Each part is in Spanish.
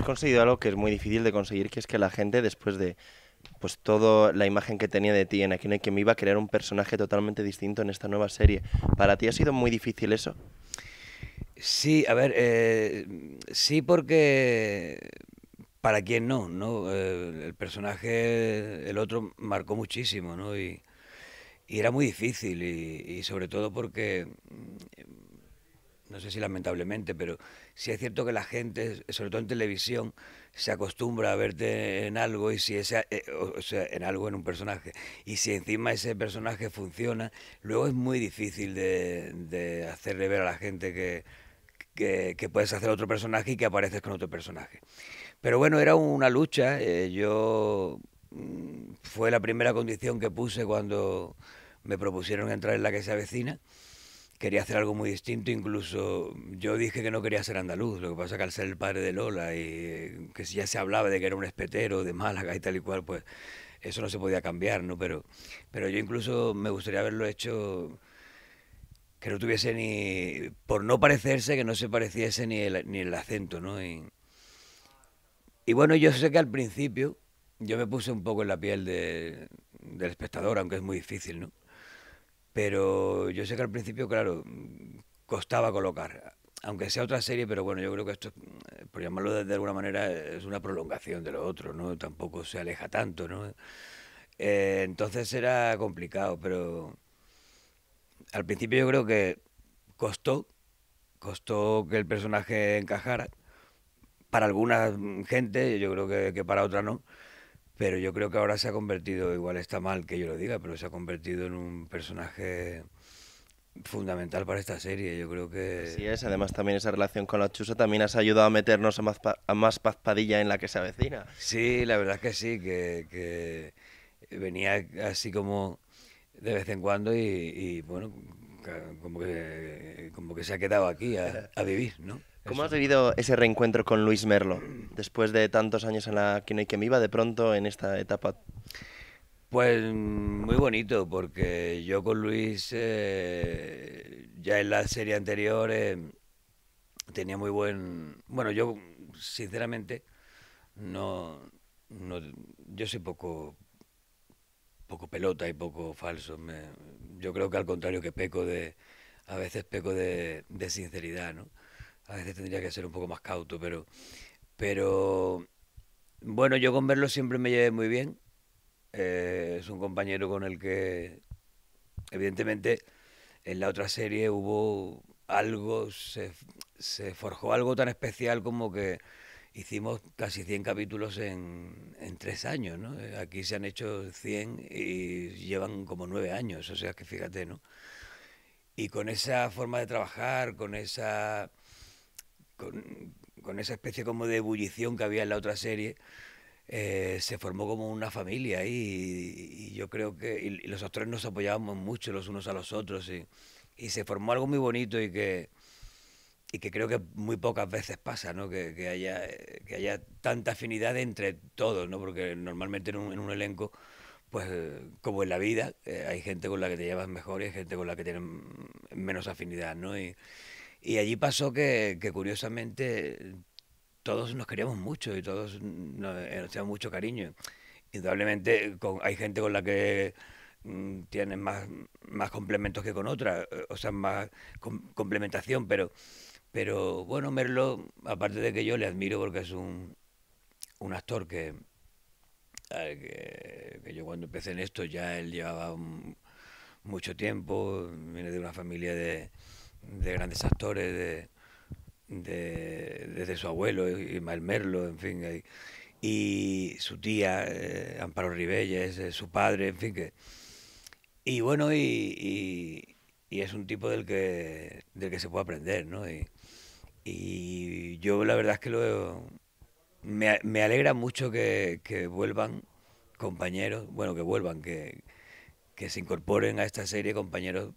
has conseguido algo que es muy difícil de conseguir, que es que la gente después de pues toda la imagen que tenía de ti en Aquí que me iba a crear un personaje totalmente distinto en esta nueva serie. ¿Para ti ha sido muy difícil eso? Sí, a ver, eh, sí porque para quien no, ¿no? Eh, el personaje, el otro, marcó muchísimo, Y, era muy difícil y sobre todo porque no sé si lamentablemente, pero sí es cierto que la gente, sobre todo en televisión, se acostumbra a verte en algo y si eh, en algo en un personaje y si encima ese personaje funciona, luego es muy difícil de, hacerle ver a la gente que, puedes hacer otro personaje y que apareces con otro personaje. Pero bueno, era una lucha. Eh, yo mm, fue la primera condición que puse cuando me propusieron entrar en la que se avecina quería hacer algo muy distinto, incluso yo dije que no quería ser andaluz, lo que pasa que al ser el padre de Lola y eh, que si ya se hablaba de que era un espetero de Málaga y tal y cual, pues eso no se podía cambiar, ¿no? Pero, pero yo incluso me gustaría haberlo hecho que no tuviese ni, por no parecerse, que no se pareciese ni el, ni el acento, ¿no? Y, bueno, yo sé que al principio yo me puse un poco en la piel del espectador, aunque es muy difícil, ¿no? Pero yo sé que al principio, claro, costaba colocar, aunque sea otra serie, pero bueno, yo creo que esto, por llamarlo de, alguna manera, es una prolongación de lo otro, ¿no? Tampoco se aleja tanto, ¿no? Eh, entonces era complicado, pero al principio yo creo que costó, costó que el personaje encajara. Para alguna gente, yo creo que, que para otra no. Pero yo creo que ahora se ha convertido, igual está mal que yo lo diga, pero se ha convertido en un personaje fundamental para esta serie. Yo creo que. Así es, además también esa relación con la Chusa también has ayudado a meternos a más, pa a más en la que se avecina. Sí, la verdad es que sí, que, que venía así como de vez en cuando y, bueno, como que, como que se ha quedado aquí a vivir, ¿no? ¿Cómo has vivido ese reencuentro con Luis Merlo? Después de tantos años en la que no hay me iba de pronto en esta etapa. Pues mm, muy bonito, porque yo con Luis, eh, ya en la serie anterior, eh, tenía muy buen. Bueno, yo, sinceramente, no. yo soy poco. poco pelota y poco falso. yo creo que al contrario que peco de. a veces peco de sinceridad, ¿no? a veces tendría que ser un poco más cauto, pero, pero bueno, yo con verlo siempre me llevé muy bien. Eh, es un compañero con el que, evidentemente, en la otra serie hubo algo, se, se forjó algo tan especial como que hicimos casi 100 capítulos en, en tres años, ¿no? Eh, aquí se han hecho 100 y llevan como nueve años, o sea que fíjate, ¿no? Y con esa forma de trabajar, con esa con, esa especie como de ebullición que había en la otra serie, eh, se formó como una familia y, yo creo que los actores nos apoyábamos mucho los unos a los otros y, se formó algo muy bonito y que, y que creo que muy pocas veces pasa, ¿no? Que, haya, que haya tanta afinidad entre todos, ¿no? Porque normalmente en un, elenco, pues como en la vida, eh, hay gente con la que te llevas mejor y hay gente con la que tienes menos afinidad, ¿no? Y, y allí pasó que, curiosamente todos nos queríamos mucho y todos nos, hacíamos mucho cariño. Indudablemente hay gente con la que tienen mm, tienes más, más complementos que con otra, eh, o sea, más complementación, pero, pero bueno, Merlo, aparte de que yo le admiro porque es un, actor eh, que, yo cuando empecé en esto ya él llevaba mucho tiempo, viene de una familia de, de grandes actores, de, desde su abuelo, Ismael Merlo, en fin, y, su tía, eh, Amparo Ribelles, eh, su padre, en fin, que... Y bueno, y, es un tipo del que, del que se puede aprender, ¿no? Y, yo la verdad es que lo, me, me alegra mucho que, que, vuelvan compañeros, bueno, que vuelvan, que, que se incorporen a esta serie compañeros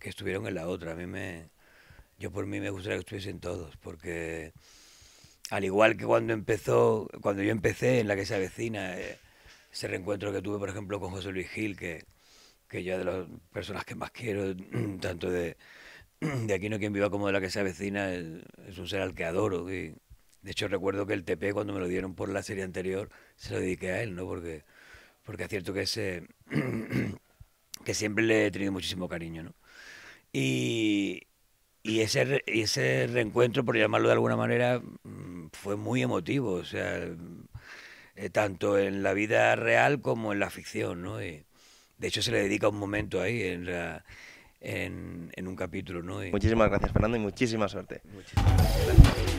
que estuvieron en la otra. A mí me, yo por mí me gustaría que estuviesen todos, porque al igual que cuando empezó, cuando yo empecé en la que se avecina, eh, ese reencuentro que tuve, por ejemplo, con José Luis Gil, que, que ya de las personas que más quiero, tanto de, de Aquí no quien viva como de la que se avecina, es, un ser al que adoro. Y de hecho, recuerdo que el TP, cuando me lo dieron por la serie anterior, se lo dediqué a él, ¿no? Porque, porque es cierto que ese que siempre le he tenido muchísimo cariño, ¿no? Y, y ese, ese reencuentro, por llamarlo de alguna manera, mm, fue muy emotivo, o sea, eh, tanto en la vida real como en la ficción, ¿no? de hecho, se le dedica un momento ahí en, la, en, un capítulo, ¿no? Muchísimas gracias, Fernando, y muchísima suerte. Muchísimas